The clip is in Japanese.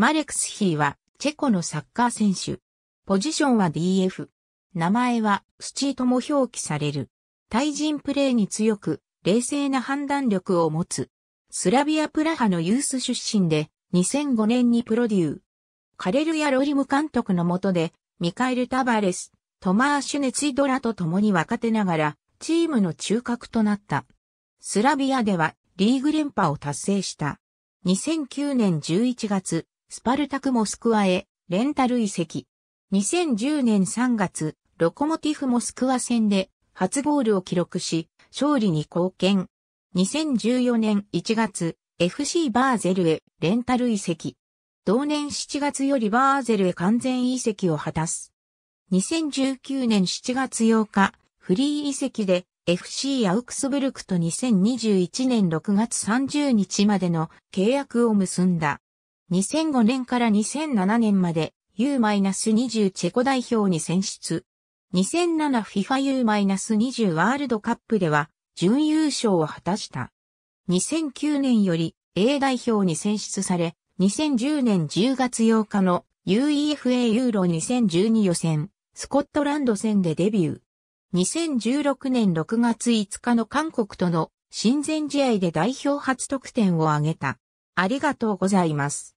マレクスヒーは、チェコのサッカー選手。ポジションは DF。名前は、スチーとも表記される。対人プレーに強く、冷静な判断力を持つ。スラビアプラハのユース出身で、2005年にプロデュー。カレルヤ・ロリム監督の下で、ミカエル・タバレス、トマー・シュネツイドラと共に若手ながら、チームの中核となった。スラビアでは、リーグ連覇を達成した。2009年11月、スパルタクモスクワへ、レンタル移籍。2010年3月、ロコモティフモスクワ戦で、初ゴールを記録し、勝利に貢献。2014年1月、FC バーゼルへ、レンタル移籍。同年7月よりバーゼルへ完全移籍を果たす。2019年7月8日、フリー移籍で FC アウクスブルクと2021年6月30日までの契約を結んだ。2005年から2007年まで U-20 チェコ代表に選出。2007 FIFAU-20 ワールドカップでは準優勝を果たした。2009年より A 代表に選出され、2010年10月8日の UEFA ユーロ2012予選、スコットランド戦でデビュー。2016年6月5日の韓国との親善試合で代表初得点を挙げた。ありがとうございます。